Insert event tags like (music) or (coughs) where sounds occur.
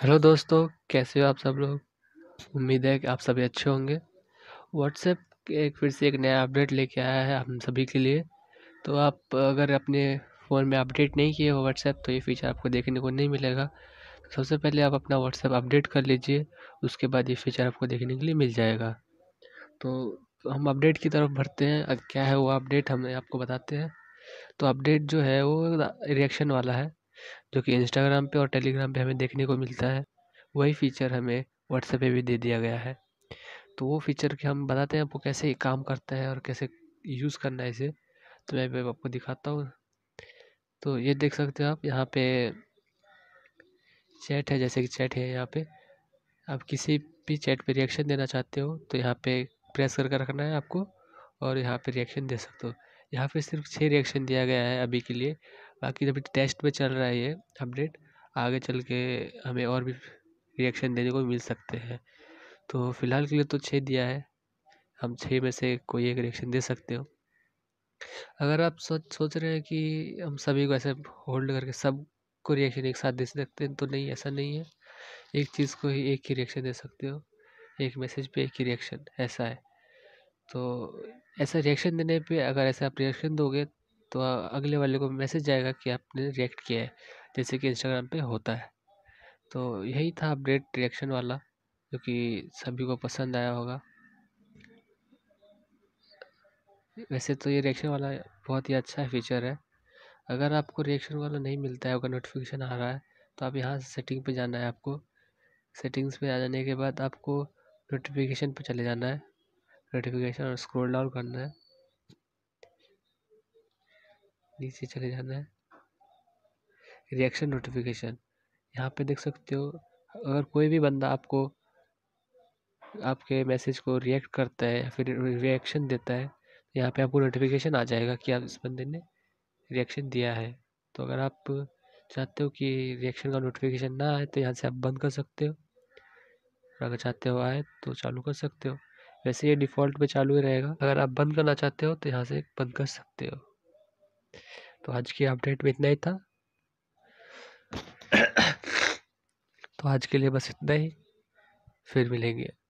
hello दोस्तों कैसे हो आप सब लोग उम्मीद है कि आप सभी अच्छे होंगे व्हाट्सएप एक फिर से एक नया अपडेट लेके आया है हम सभी के लिए तो आप अगर अपने फ़ोन में अपडेट नहीं किए हो व्हाट्सएप तो ये फीचर आपको देखने को नहीं मिलेगा सबसे पहले आप अपना व्हाट्सएप अपडेट कर लीजिए उसके बाद ये फीचर आपको देखने के लिए मिल जाएगा तो हम अपडेट की तरफ भरते हैं क्या है वो अपडेट हम आपको बताते हैं तो अपडेट जो है वो रिएक्शन वाला है जो कि इंस्टाग्राम पे और टेलीग्राम पे हमें देखने को मिलता है वही फ़ीचर हमें व्हाट्सएप पे भी दे दिया गया है तो वो फ़ीचर के हम बताते हैं आपको कैसे काम करता है और कैसे यूज़ करना है इसे तो मैं भी आपको दिखाता हूँ तो ये देख सकते हो आप यहाँ पे चैट है जैसे कि चैट है यहाँ पे आप किसी भी चैट पे रिएक्शन देना चाहते हो तो यहाँ पे प्रेस करके रखना है आपको और यहाँ पे रिएक्शन दे सकते हो यहाँ पे सिर्फ छः रिएक्शन दिया गया है अभी के लिए बाकी अभी टेस्ट में चल रहा है ये अपडेट आगे चल के हमें और भी रिएक्शन देने को मिल सकते हैं तो फ़िलहाल के लिए तो छः दिया है हम छः में से कोई एक रिएक्शन दे सकते हो अगर आप सोच सोच रहे हैं कि हम सभी को ऐसे होल्ड करके सब को रिएक्शन एक साथ दे सकते हैं तो नहीं ऐसा नहीं है एक चीज़ को ही एक ही रिएक्शन दे सकते हो एक मैसेज पे एक ही रिएक्शन ऐसा है तो ऐसा रिएक्शन देने पे अगर ऐसे आप रिएक्शन दोगे तो अगले वाले को मैसेज जाएगा कि आपने रिएक्ट किया है जैसे कि इंस्टाग्राम पे होता है तो यही था अपडेट रिएक्शन वाला जो कि सभी को पसंद आया होगा वैसे तो ये रिएक्शन वाला बहुत ही अच्छा फीचर है अगर आपको रिएक्शन वाला नहीं मिलता है अगर नोटिफिकेशन आ रहा है तो आप यहाँ से सेटिंग पे जाना है आपको सेटिंग्स पे आ जाने के बाद आपको नोटिफिकेशन पे चले जाना है नोटिफिकेशन और स्क्रॉल डाउन करना है नीचे चले जाना है रिएक्शन नोटिफिकेशन यहाँ पे देख सकते हो अगर कोई भी बंदा आपको आपके मैसेज को रिएक्ट करता है या फिर रिएक्शन देता है तो यहाँ पे आपको नोटिफिकेशन आ जाएगा कि आप इस बंदे ने रिएक्शन दिया है तो अगर आप चाहते हो कि रिएक्शन का नोटिफिकेशन ना आए तो यहाँ से आप बंद कर सकते हो और अगर चाहते हो आए तो चालू कर सकते हो वैसे ये डिफ़ॉल्ट पे चालू ही रहेगा अगर आप बंद करना चाहते हो तो यहाँ से बंद कर सकते हो तो आज की अपडेट में इतना ही था (coughs) तो आज के लिए बस इतना ही फिर मिलेंगे